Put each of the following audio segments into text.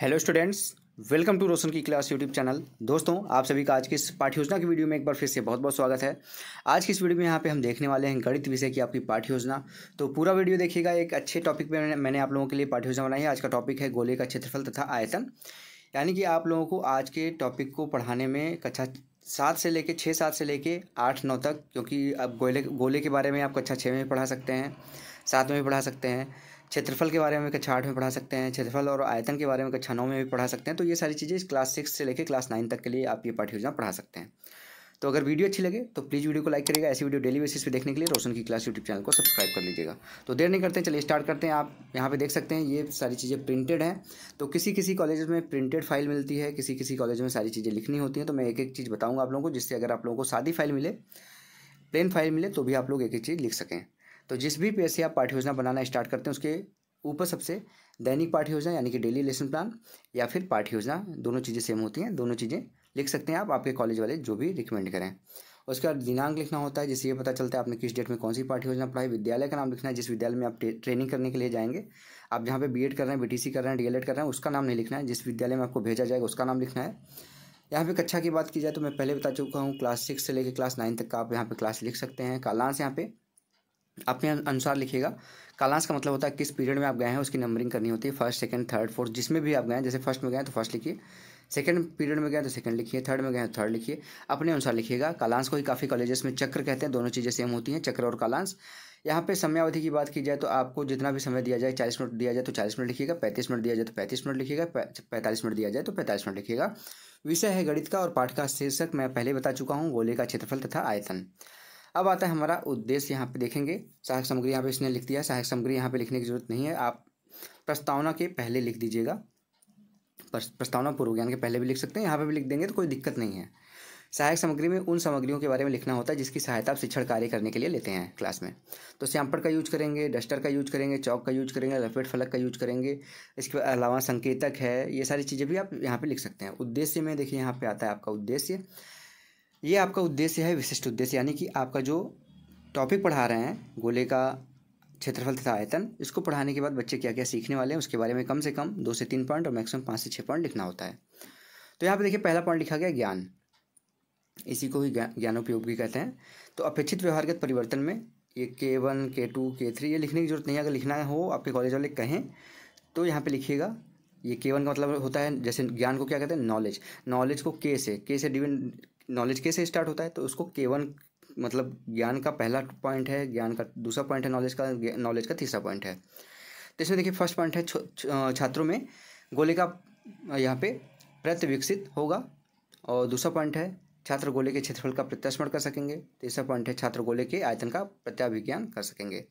hello students welcome to Roshan की class YouTube channel दोस्तों आप सभी का आज की इस पाठ योजना की वीडियो में एक बार फिर से बहुत बहुत स्वागत है आज की इस वीडियो में यहाँ पे हम देखने वाले हैं गणित विषय की आपकी पाठ योजना तो पूरा वीडियो देखिएगा एक अच्छे टॉपिक पे मैंने आप लोगों के लिए पाठ योजना बनाई है आज का टॉपिक है गोले का क्षेत्रफल तथा आयतन यानी कि आप लोगों को आज के टॉपिक को पढ़ाने में कक्षा सात से लेके छः सात से लेके आठ नौ तक क्योंकि अब गोले गोले के बारे में आप कक्षा छः में पढ़ा सकते हैं सात में भी पढ़ा सकते हैं क्षेत्रफल के बारे में कक्षा आठ में पढ़ा सकते हैं क्षेत्रफल और आयतन के बारे में कक्षा नौ में भी पढ़ा सकते हैं तो ये सारी चीज़ें इस क्लास सिक्स से लेकर क्लास नाइन तक के लिए आप ये पाठ्य योजना पढ़ा सकते हैं तो अगर वीडियो अच्छी लगे तो प्लीज़ वीडियो को लाइक करिएगा ऐसी वीडियो डेली बेसिस पे देखने के लिए रोशन की क्लास यूट्यूब चैनल को सब्सक्राइब कर लीजिएगा तो देर नहीं करते चलिए स्टार्ट करते हैं आप यहाँ पे देख सकते हैं ये सारी चीज़ें प्रिंटेड हैं तो किसी किसी कॉलेज में प्रिंटेड फाइल मिलती है किसी किसी कॉलेज में सारी चीज़ें लिखनी होती हैं तो मैं एक एक चीज़ बताऊँगा आप लोगों को जिससे अगर आप लोगों को सादी फाइल मिले प्लेन फाइल मिले तो भी आप लोग एक एक चीज़ लिख सकें तो जिस भी पेज से आप पाठ्य योजना बनाना स्टार्ट करते हैं उसके ऊपर सबसे दैनिक पाठ्य योजना यानी कि डेली लेसन प्लान या फिर पाठ्य योजना दोनों चीज़ें सेम होती हैं दोनों चीज़ें लिख सकते हैं आप आपके कॉलेज वाले जो भी रिकमेंड करें उसके बाद दिनांक लिखना होता है जिससे ये पता चलता है आपने किस डेट में कौन सी पाठ्य योजना पढ़ाई विद्यालय का नाम लिखना है जिस विद्यालय में आप ट्रेनिंग करने के लिए जाएंगे आप जहाँ पे बीएड कर रहे हैं बीटीसी कर रहे हैं डीएलएड कर रहे हैं उसका नाम नहीं लिखना है जिस विद्यालय में आपको भेजा जाएगा उसका नाम लिखना है यहाँ पे कक्षा की बात की जाए तो मैं पहले बता चुका हूँ क्लास सिक्स से लेकर क्लास नाइन तक का आप यहाँ पे क्लास लिख सकते हैं कालांश यहाँ पे अपने अनुसार लिखिएगा कालांश का मतलब होता है किस पीरियड में आप गए हैं उसकी नंबरिंग करनी होती है फर्स्ट सेकंड थर्ड फोर्थ जिसमें भी आप गए हैं जैसे फर्स्ट में गए तो फर्स्ट लिखिए सेकंड पीरियड में गए तो सेकंड लिखिए थर्ड में गए तो थर्ड लिखिए अपने अनुसार लिखिएगा कालांश को ही काफ़ी कॉलेजेस में चक्र कहते हैं दोनों चीज़ें सेम होती हैं चक्र और कालांश यहाँ पे समयावधि की बात की जाए तो आपको जितना भी समय दिया जाए चालीस मिनट दिया जाए तो चालीस मिनट लिखिएगा पैंतीस मिनट दिया जाए तो पैंतीस मिनट लिखिएगा पैंतालीस मिनट दिया जाए तो पैंतालीस मिनट लिखिएगा विषय है गणित का और पाठ का शीर्षक मैं पहले बता चुका हूँ गोले का क्षेत्रफल तथा आयतन अब आता है हमारा उद्देश्य यहाँ पे देखेंगे सहायक सामग्री यहाँ पे इसने लिख दिया सहायक सामग्री यहाँ पे लिखने की जरूरत नहीं है आप प्रस्तावना के पहले लिख दीजिएगा प्रस्तावना पूर्व ज्ञान के पहले भी लिख सकते हैं यहाँ पे भी लिख देंगे तो कोई दिक्कत नहीं है सहायक सामग्री में उन सामग्रियों के बारे में लिखना होता है जिसकी सहायता आप शिक्षण कार्य करने के लिए लेते हैं क्लास में तो सैंपर का यूज करेंगे डस्टर का यूज करेंगे चौक का यूज करेंगे लपेट फलक का यूज करेंगे इसके अलावा संकेतक है ये सारी चीज़ें भी आप यहाँ पे लिख सकते हैं उद्देश्य में देखिए यहाँ पे आता है आपका उद्देश्य ये आपका उद्देश्य है विशिष्ट उद्देश्य यानी कि आपका जो टॉपिक पढ़ा रहे हैं गोले का क्षेत्रफल तथा आयतन इसको पढ़ाने के बाद बच्चे क्या क्या सीखने वाले हैं उसके बारे में कम से कम दो से तीन पॉइंट और मैक्सिमम पाँच से छः पॉइंट लिखना होता है तो यहाँ पे देखिए पहला पॉइंट लिखा गया ज्ञान इसी को ही ज्ञानोपयोग भी कहते हैं तो अपेक्षित व्यवहारगत परिवर्तन में ये के वन के टू के थ्री ये लिखने की जरूरत नहीं है अगर लिखना हो आपके कॉलेज वाले कहें तो यहाँ पे लिखिएगा ये के वन का मतलब होता है जैसे ज्ञान को क्या कहते हैं नॉलेज नॉलेज को के से के से डिविन नॉलेज कैसे स्टार्ट होता है तो उसको केवन मतलब ज्ञान का पहला पॉइंट है ज्ञान का दूसरा पॉइंट है नॉलेज का नॉलेज का तीसरा पॉइंट है तो इसमें देखिए फर्स्ट पॉइंट है छात्रों में गोले का यहाँ पे प्रत्य विकसित होगा और दूसरा पॉइंट है छात्र गोले के क्षेत्रफल का प्रत्यास्मरण कर सकेंगे तीसरा पॉइंट है छात्र गोले के आयतन का प्रत्याभिज्ञान कर सकेंगे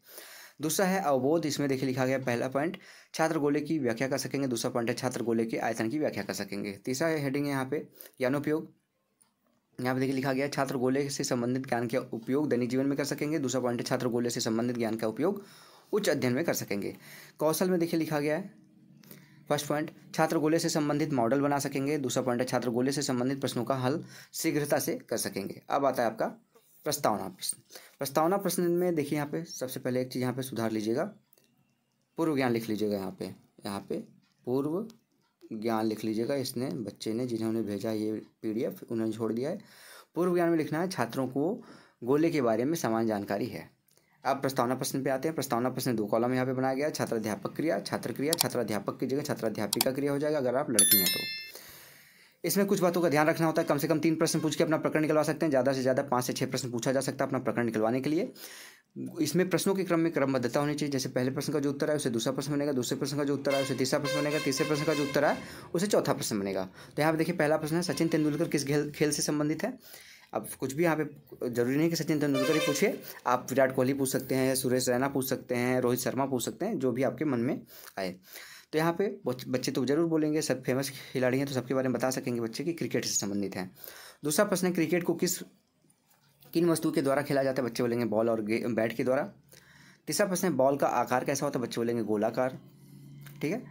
दूसरा है अवबोध इसमें देखिए लिखा गया पहला पॉइंट छात्र गोले की व्याख्या कर सकेंगे दूसरा पॉइंट है छात्र गोले के आयतन की व्याख्या कर सकेंगे तीसरा हेडिंग है यहाँ पे ज्ञानोपयोग यहाँ पे देखिए लिखा गया छात्र गोले से संबंधित ज्ञान का उपयोग दैनिक जीवन में कर सकेंगे दूसरा पॉइंट है छात्र गोले से संबंधित ज्ञान का उपयोग उच्च अध्ययन में कर सकेंगे कौशल में देखिए लिखा गया है फर्स्ट पॉइंट छात्र गोले से संबंधित मॉडल बना सकेंगे दूसरा पॉइंट है छात्र गोले से संबंधित प्रश्नों का हल शीघ्रता से कर सकेंगे अब आता है आपका प्रस्तावना प्रश्न प्रस्तावना प्रश्न में देखिए यहाँ पे सबसे पहले एक चीज़ यहाँ पे सुधार लीजिएगा पूर्व ज्ञान लिख लीजिएगा यहाँ पे यहाँ पे पूर्व ज्ञान लिख लीजिएगा इसने बच्चे ने जिन्होंने भेजा ये पीडीएफ उन्होंने छोड़ दिया है पूर्व ज्ञान में लिखना है छात्रों को गोले के बारे में समान जानकारी है अब प्रस्तावना प्रश्न पे आते हैं प्रस्तावना प्रश्न दो कॉलम यहाँ पे बनाया गया छात्राध्यापक क्रिया छात्र क्रिया छात्राध्यापक की जगह छात्राध्यापिका क्रिया हो जाएगा अगर आप लड़की हैं तो इसमें कुछ बातों का ध्यान रखना होता है कम से कम तीन प्रश्न पूछ के अपना प्रकरण निकलवा सकते हैं ज़्यादा से ज़्यादा पाँच से छः प्रश्न पूछा जा सकता है अपना प्रकरण निकलवाने के लिए इसमें प्रश्नों के क्रम में क्रमबद्धता होनी चाहिए जैसे पहले प्रश्न का जो उत्तर आया उसे दूसरा प्रश्न बनेगा दूसरे प्रश्न का जो उत्तर आया उसे तीसरा प्रश्न बनेगा तीसरे प्रश्न का जो उत्तर आया उसे चौथा प्रश्न बनेगा तो यहाँ पर देखिए पहला प्रश्न है सचिन तेंदुलकर किस खेल खेल से संबंधित है अब कुछ भी यहाँ पे जरूरी नहीं कि सचिन तेंदुलकर ही पूछे आप विराट कोहली पूछ सकते हैं सुरेश रैना पूछ सकते हैं रोहित शर्मा पूछ सकते हैं जो भी आपके मन में आए तो यहाँ पे बच्चे तो जरूर बोलेंगे सब फेमस खिलाड़ी हैं तो सबके बारे में बता सकेंगे बच्चे कि क्रिकेट से संबंधित हैं दूसरा प्रश्न है क्रिकेट को किस किन वस्तु के द्वारा खेला जाता है बच्चे बोलेंगे बॉल और बैट के द्वारा तीसरा प्रश्न है बॉल का आकार कैसा होता है बच्चे बोलेंगे गोलाकार ठीक है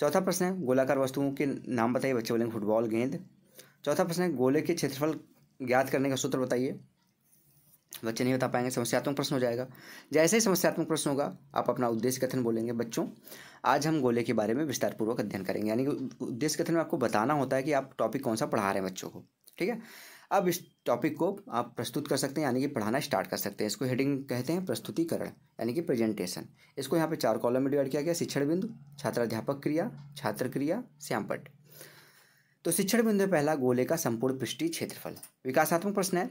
चौथा प्रश्न है गोलाकार वस्तुओं के नाम बताइए बच्चे बोलेंगे फुटबॉल गेंद चौथा प्रश्न है गोले के क्षेत्रफल ज्ञात करने का सूत्र बताइए बच्चे नहीं बता पाएंगे समस्यात्मक प्रश्न हो जाएगा जैसे ही समस्यात्मक प्रश्न होगा आप अपना उद्देश्य कथन बोलेंगे बच्चों आज हम गोले के बारे में विस्तारपूर्वक अध्ययन करेंगे यानी कि उद्देश्य कथन में आपको बताना होता है कि आप टॉपिक कौन सा पढ़ा रहे हैं बच्चों को ठीक है अब इस टॉपिक को आप प्रस्तुत कर सकते हैं यानी कि पढ़ाना स्टार्ट कर सकते हैं इसको हेडिंग कहते हैं प्रस्तुतिकरण यानी कि प्रेजेंटेशन इसको यहाँ पे चार कॉलम में डिवाइड किया गया शिक्षण बिंदु छात्राध्यापक क्रिया छात्र क्रिया श्यामपट तो शिक्षण बिंदु पहला गोले का संपूर्ण पृष्ठी क्षेत्रफल विकासात्मक प्रश्न है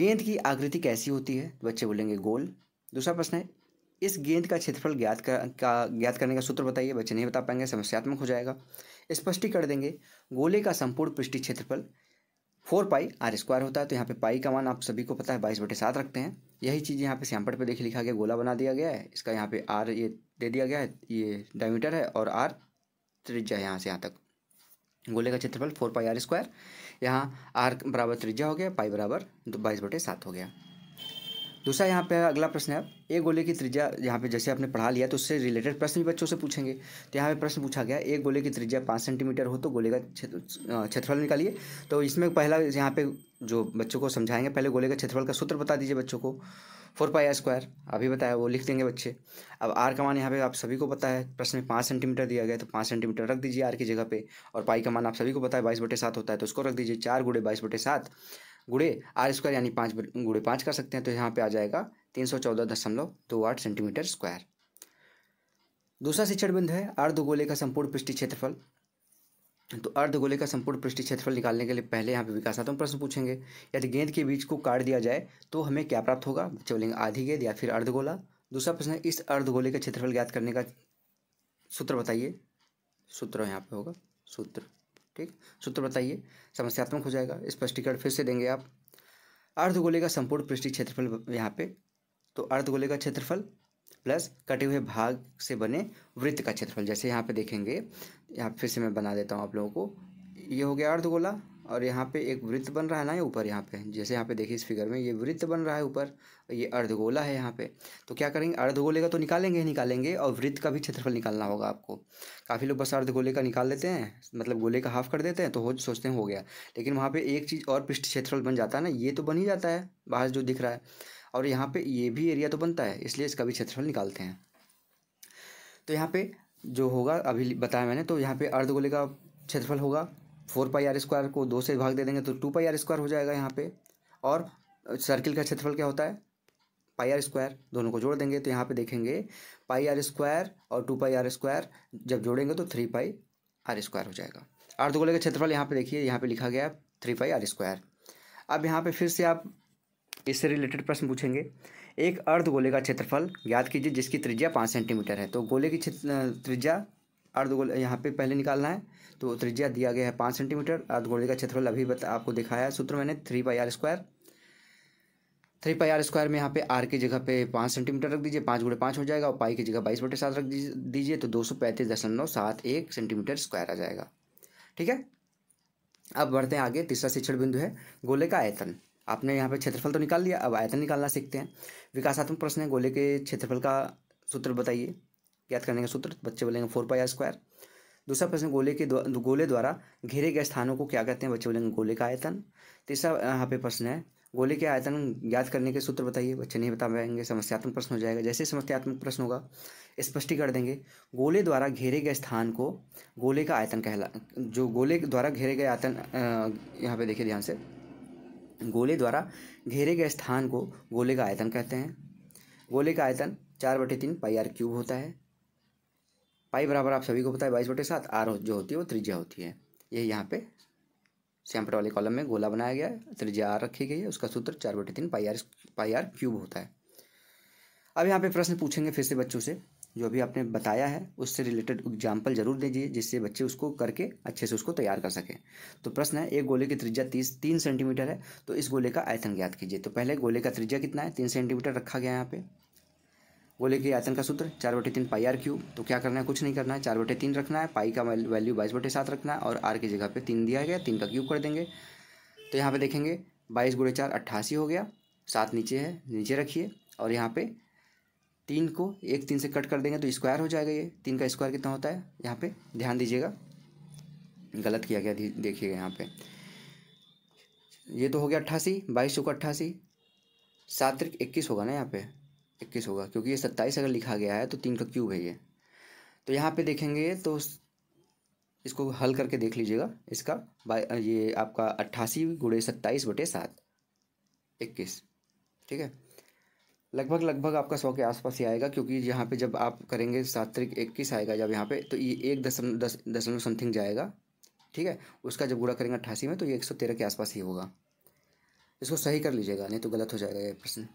गेंद की आकृति कैसी होती है तो बच्चे बोलेंगे गोल दूसरा प्रश्न है इस गेंद का क्षेत्रफल ज्ञात कर, का ज्ञात करने का सूत्र बताइए बच्चे नहीं बता पाएंगे समस्यात्मक हो जाएगा स्पष्टी कर देंगे गोले का संपूर्ण पृष्ठी क्षेत्रफल फोर पाई आर स्क्वायर होता है तो यहाँ पे पाई का मान आप सभी को पता है बाईस बटे सात रखते हैं यही चीज़ यहाँ पे श्यामपट पे देखिए लिखा गया गोला बना दिया गया है इसका यहाँ पे आर ये दे दिया गया है ये डायमीटर है और आर त्रिज्या है यहाँ से यहाँ तक गोले का क्षेत्रफल फोर पाई आर स्क्वायर यहाँ आर बराबर त्रिज्या हो गया पाई बराबर बाईस बटे सात हो गया दूसरा यहाँ पे अगला प्रश्न है एक गोले की त्रिज्या यहाँ पे जैसे आपने पढ़ा लिया तो उससे रिलेटेड प्रश्न भी बच्चों से पूछेंगे तो यहाँ पे प्रश्न पूछा गया एक गोले की त्रिज्या पाँच सेंटीमीटर हो तो गोले का क्षेत्रफल निकालिए तो इसमें पहला यहाँ पे जो बच्चों को समझाएंगे पहले गोले का क्षेत्रफल का सूत्र बता दीजिए बच्चों को फोर पाई आर स्क्वायर अभी बताया वो लिख देंगे बच्चे अब आर का मान यहाँ पे आप सभी को पता है प्रश्न में पाँच सेंटीमीटर दिया गया तो पाँच सेंटीमीटर रख दीजिए आर की जगह पे और पाई का मान आप सभी को पता है बाईस बटे सात होता है तो उसको रख दीजिए चार गुड़े बाईस बटे सात गुड़े आर स्क्वायर यानी पाँच गुड़े पाँच कर सकते हैं तो यहाँ पे आ जाएगा तीन सौ चौदह दशमलव दो आठ सेंटीमीटर स्क्वायर दूसरा शिक्षण बिंदु है अर्धगोले का संपूर्ण पृष्ठ क्षेत्रफल तो अर्धगोले का संपूर्ण पृष्ठ क्षेत्रफल निकालने के लिए पहले यहाँ पे विकासात्मक प्रश्न पूछेंगे यदि गेंद के बीच को काट दिया जाए तो हमें क्या प्राप्त होगा चलेंगे आधी गेंद या फिर अर्धगोला दूसरा प्रश्न है इस अर्धगोले का क्षेत्रफल ज्ञात करने का सूत्र बताइए सूत्र यहाँ पे होगा सूत्र ठीक सूत्र बताइए समस्यात्मक हो जाएगा स्पष्टीकरण फिर से देंगे आप अर्धगोले का संपूर्ण पृष्ठी क्षेत्रफल यहाँ पे तो अर्धगोले का क्षेत्रफल प्लस कटे हुए भाग से बने वृत्त का क्षेत्रफल जैसे यहाँ पे देखेंगे यहाँ फिर से मैं बना देता हूँ आप लोगों को ये हो गया अर्धगोला और यहाँ पे एक वृत्त बन रहा है ना ये ऊपर यहाँ पे जैसे यहाँ पे देखिए इस फिगर में ये वृत्त बन रहा है ऊपर ये अर्धगोला है यहाँ पे तो क्या करेंगे अर्धगोले का तो निकालेंगे ही निकालेंगे और वृत्त का भी क्षेत्रफल निकालना होगा आपको काफ़ी लोग बस अर्धगोले का निकाल लेते हैं मतलब गोले का हाफ कर देते हैं तो हो सोचते हैं हो गया लेकिन वहाँ पर एक चीज़ और पृष्ठ क्षेत्रफल बन जाता है ना ये तो बन ही जाता है बाहर जो दिख रहा है और यहाँ पर ये भी एरिया तो बनता है इसलिए इसका भी क्षेत्रफल निकालते हैं तो यहाँ पर जो होगा अभी बताया मैंने तो यहाँ पर अर्धगोले का क्षेत्रफल होगा फोर पाई आर स्क्वायर को दो से भाग दे देंगे तो टू पाई आर स्क्वायर हो जाएगा यहाँ पे और सर्किल का क्षेत्रफल क्या होता है पाई आर स्क्वायर दोनों को जोड़ देंगे तो यहाँ पे देखेंगे पाई आर स्क्वायर और टू पाई आर स्क्वायर जब जोड़ेंगे तो थ्री पाई आर स्क्वायर हो जाएगा अर्धगोले का क्षेत्रफल यहाँ पे देखिए यहाँ पे लिखा गया थ्री पाई आर स्क्वायर अब यहाँ पे फिर से आप इससे रिलेटेड प्रश्न पूछेंगे एक अर्धगोले का क्षेत्रफल याद कीजिए जिसकी त्रिज्या पाँच सेंटीमीटर है तो गोले की त्रिज्या अर्धगोल यहाँ पे पहले निकालना है तो त्रिज्या दिया गया है पाँच सेंटीमीटर अर्धगोले का क्षेत्रफल अभी बता आपको दिखाया है सूत्र मैंने three by R square three pi R square में यहाँ पे आर की जगह पे पाँच सेंटीमीटर रख दीजिए पाँच गुड़े पाँच हो जाएगा और पाई की जगह बाईस बटे सात रख दीजिए तो दो सौ पैंतीस दशमलव सात एक सेंटीमीटर स्क्वायर आ जाएगा ठीक है अब बढ़ते हैं आगे तीसरा शिक्षण बिंदु है गोले का आयतन आपने यहाँ पे क्षेत्रफल तो निकाल लिया अब आयतन निकालना सीखते हैं विकासात्मक प्रश्न है गोले के क्षेत्रफल का सूत्र बताइए ज्ञात करने का सूत्र बच्चे बोलेंगे फोर पाई आर स्क्वायर दूसरा प्रश्न गोले के द्वा, गोले द्वारा घेरे गए स्थानों को क्या कहते हैं बच्चे बोलेंगे गोले का आयतन तीसरा यहाँ पे प्रश्न है गोले के आयतन ज्ञात करने के सूत्र बताइए बच्चे नहीं बता पाएंगे समस्यात्मक प्रश्न हो जाएगा जैसे समस्यात्मक प्रश्न होगा स्पष्टीकरण देंगे गोले द्वारा घेरे गए स्थान को गोले का आयतन कहला जो गोले द्वारा घेरे गए आयतन यहाँ पे देखिए ध्यान से गोले द्वारा घेरे गए स्थान को गोले का आयतन कहते हैं गोले का आयतन चार बटे तीन पाई आर क्यूब होता है पाई बराबर आप सभी को पता है बाईस बटे सात आर जो होती है वो त्रिज्या होती है ये यहाँ पे सैम्पल वाले कॉलम में गोला बनाया गया है त्रिज्या आर रखी गई है उसका सूत्र चार बटे तीन pi R pi R cube होता है अब यहाँ पे प्रश्न पूछेंगे फिर से बच्चों से जो अभी आपने बताया है उससे रिलेटेड एग्जाम्पल जरूर दीजिए जिससे बच्चे उसको करके अच्छे से उसको तैयार कर सकें तो प्रश्न है एक गोले की त्रिज्या तीस तीन सेंटीमीटर है तो इस गोले का आयतन ज्ञात कीजिए तो पहले गोले का त्रिज्या कितना है तीन सेंटीमीटर रखा गया यहाँ पे वो लेके आयतन का सूत्र चार बटे तीन पाई आर क्यूब तो क्या करना है कुछ नहीं करना है चार बटे तीन रखना है पाई का वैल्यू बाईस बटे सात रखना है और आर की जगह पे तीन दिया गया तीन का क्यूब कर देंगे तो यहाँ पे देखेंगे बाईस गुड़े चार अट्ठासी हो गया सात नीचे है नीचे रखिए और यहाँ पर तीन को एक तीन से कट कर देंगे तो स्क्वायर हो जाएगा ये तीन का स्क्वायर कितना होता है यहाँ पर ध्यान दीजिएगा गलत किया गया देखिएगा यहाँ पर ये तो हो गया अट्ठासी बाईस चौका अट्ठासी सात तरीक इक्कीस होगा ना यहाँ पे इक्कीस होगा क्योंकि ये सत्ताईस अगर लिखा गया है तो तीन का क्यूब है ये तो यहाँ पे देखेंगे तो इसको हल करके देख लीजिएगा इसका ये आपका अट्ठासी गुड़े सत्ताईस बटे सात इक्कीस ठीक है लगभग लगभग आपका सौ के आसपास ही आएगा क्योंकि यहाँ पे जब आप करेंगे सात तरीक इक्कीस आएगा जब यहाँ पे तो ये एक दशम दस दशमलव समथिंग जाएगा ठीक है उसका जब गुड़ा करेंगे अट्ठासी में तो ये एक सौ तेरह के आसपास ही होगा इसको सही कर लीजिएगा नहीं तो गलत हो जाएगा ये प्रश्न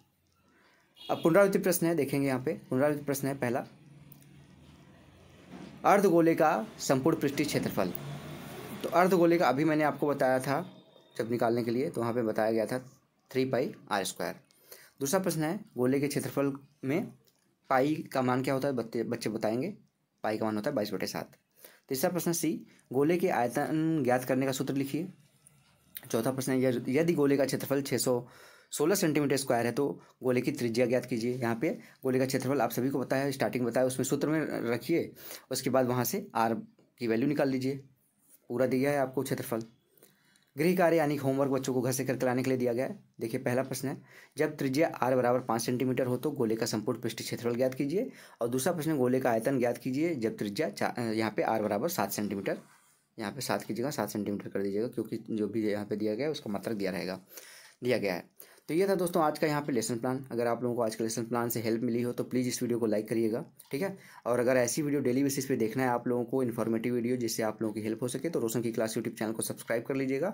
अब पुनरावृत्ति प्रश्न है देखेंगे यहाँ पे पुनरावृत्ति प्रश्न है पहला अर्धगोले का संपूर्ण पृष्ठीय क्षेत्रफल तो अर्धगोले का अभी मैंने आपको बताया था जब निकालने के लिए तो वहाँ पे बताया गया था थ्री पाई आर स्क्वायर दूसरा प्रश्न है गोले के क्षेत्रफल में पाई का मान क्या होता है बच्चे बच्चे बताएंगे पाई का मान होता है बाईस बटे सात तीसरा प्रश्न सी गोले के आयतन ज्ञात करने का सूत्र लिखिए चौथा प्रश्न है यदि गोले का क्षेत्रफल छः सौ सोलह सेंटीमीटर स्क्वायर है तो गोले की त्रिज्या ज्ञात कीजिए यहाँ पे गोले का क्षेत्रफल आप सभी को बताया स्टार्टिंग बताया उसमें सूत्र में रखिए उसके बाद वहाँ से आर की वैल्यू निकाल लीजिए पूरा दिया है आपको क्षेत्रफल गृह कार्य यानी होमवर्क बच्चों को घर से कर कराने के लिए दिया गया है देखिए पहला प्रश्न है जब त्रिज्या आर बराबर पाँच सेंटीमीटर हो तो गोले का संपूर्ण पृष्ठ क्षेत्रफल ज्ञात कीजिए और दूसरा प्रश्न गोले का आयतन ज्ञात कीजिए जब त्रिज्या यहाँ पे आर बराबर सात सेंटीमीटर यहाँ पे सात कीजिएगा सात सेंटीमीटर कर दीजिएगा क्योंकि जो भी यहाँ पर दिया गया है उसका मात्रक दिया रहेगा दिया गया है तो ये था दोस्तों आज का यहाँ पे लेसन प्लान अगर आप लोगों को आज का लेसन प्लान से हेल्प मिली हो तो प्लीज़ इस वीडियो को लाइक करिएगा ठीक है और अगर ऐसी वीडियो डेली बेसिस पे देखना है आप लोगों को इन्फॉर्मेटिव वीडियो जिससे आप लोगों की हेल्प हो सके तो रोशन की क्लास यूट्यूब चैनल को सब्सक्राइब कर लीजिएगा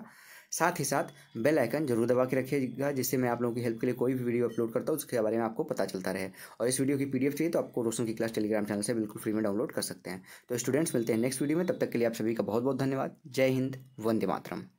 साथ ही साथ बेल आइकन जरूर दबा के रखिएगा जिससे मैं आप लोगों की हेल्प के लिए कोई भी वीडियो अपलोड करता हूँ उसके बारे में आपको पता चलता रहे और इस वीडियो की पी चाहिए तो आपको रोशन की क्लास टेलीग्राम चैनल से बिल्कुल फ्री में डाउनलोड कर सकते हैं तो स्टूडेंट्स मिलते हैं नेक्स्ट वीडियो में तब तक के लिए आप सभी का बहुत बहुत धन्यवाद जय हिंद वंदे मातरम